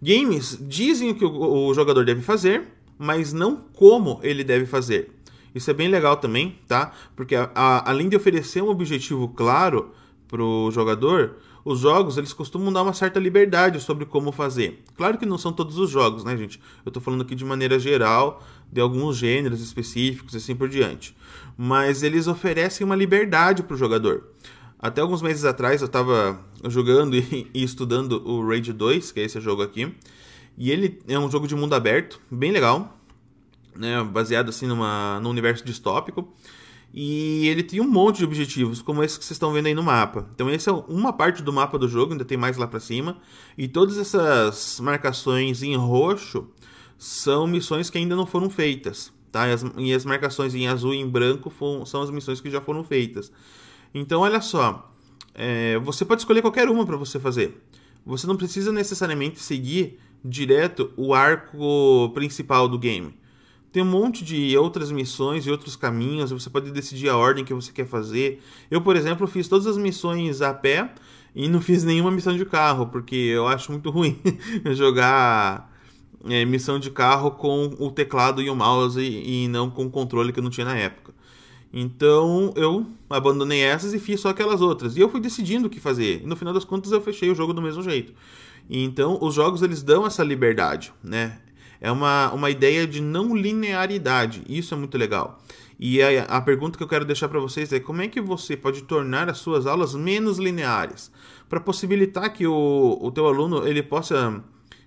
Games dizem o que o jogador deve fazer, mas não como ele deve fazer. Isso é bem legal também, tá? Porque a, a, além de oferecer um objetivo claro para o jogador, os jogos eles costumam dar uma certa liberdade sobre como fazer. Claro que não são todos os jogos, né, gente? Eu estou falando aqui de maneira geral, de alguns gêneros específicos e assim por diante. Mas eles oferecem uma liberdade para o jogador. Até alguns meses atrás eu estava jogando e, e, estudando o Rage 2, que é esse jogo aqui. E ele é um jogo de mundo aberto, bem legal, né? baseado assim numa, num universo distópico. E ele tem um monte de objetivos, como esse que vocês estão vendo aí no mapa. Então esse é uma parte do mapa do jogo, ainda tem mais lá para cima. E todas essas marcações em roxo são missões que ainda não foram feitas. Tá? E, as, e as marcações em azul e em branco foram, são as missões que já foram feitas. Então, olha só, é, você pode escolher qualquer uma para você fazer. Você não precisa necessariamente seguir direto o arco principal do game. Tem um monte de outras missões e outros caminhos, você pode decidir a ordem que você quer fazer. Eu, por exemplo, fiz todas as missões a pé e não fiz nenhuma missão de carro, porque eu acho muito ruim jogar é, missão de carro com o teclado e o mouse e, e não com o controle que eu não tinha na época. Então eu abandonei essas e fiz só aquelas outras. E eu fui decidindo o que fazer. E no final das contas eu fechei o jogo do mesmo jeito. Então os jogos eles dão essa liberdade, né? É uma, uma ideia de não linearidade. Isso é muito legal. E a, a pergunta que eu quero deixar para vocês é como é que você pode tornar as suas aulas menos lineares para possibilitar que o, o teu aluno ele possa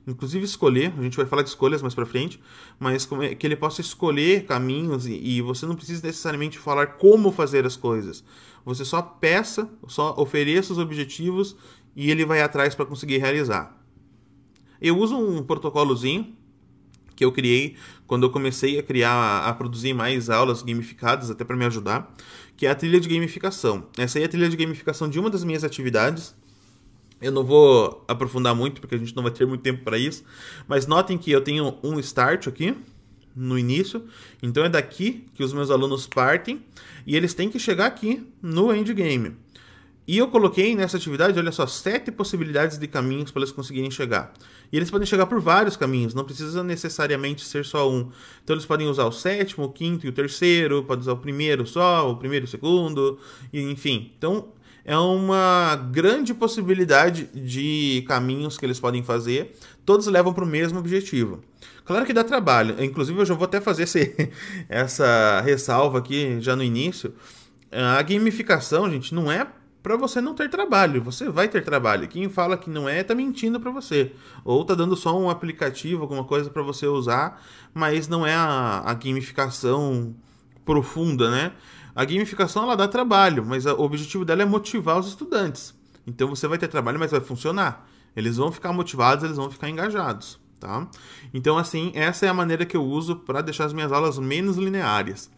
inclusive escolher, a gente vai falar de escolhas mais para frente, mas é que ele possa escolher caminhos e, e, você não precisa necessariamente falar como fazer as coisas. Você só peça, só ofereça os objetivos e ele vai atrás para conseguir realizar. Eu uso um protocolozinho que eu criei quando eu comecei a criar, a, a produzir mais aulas gamificadas, até para me ajudar, que é a trilha de gamificação. Essa aí é a trilha de gamificação de uma das minhas atividades eu não vou aprofundar muito, porque a gente não vai ter muito tempo para isso. Mas notem que eu tenho um start aqui, no início. Então é daqui que os meus alunos partem. E eles têm que chegar aqui no endgame. E eu coloquei nessa atividade, olha só, sete possibilidades de caminhos para eles conseguirem chegar. E eles podem chegar por vários caminhos, não precisa necessariamente ser só um. Então eles podem usar o sétimo, o quinto e o terceiro, podem usar o primeiro só, o primeiro e o segundo, e, enfim. Então é uma grande possibilidade de caminhos que eles podem fazer, todos levam para o mesmo objetivo. Claro que dá trabalho, inclusive eu já vou até fazer esse, essa ressalva aqui já no início. A gamificação, gente, não é para você não ter trabalho. Você vai ter trabalho. Quem fala que não é, tá mentindo para você. Ou tá dando só um aplicativo, alguma coisa para você usar, mas não é a, a, gamificação profunda, né? A gamificação ela dá trabalho, mas a, o objetivo dela é motivar os estudantes. Então você vai ter trabalho, mas vai funcionar. Eles vão ficar motivados, eles vão ficar engajados, tá? Então assim, essa é a maneira que eu uso para deixar as minhas aulas menos lineares.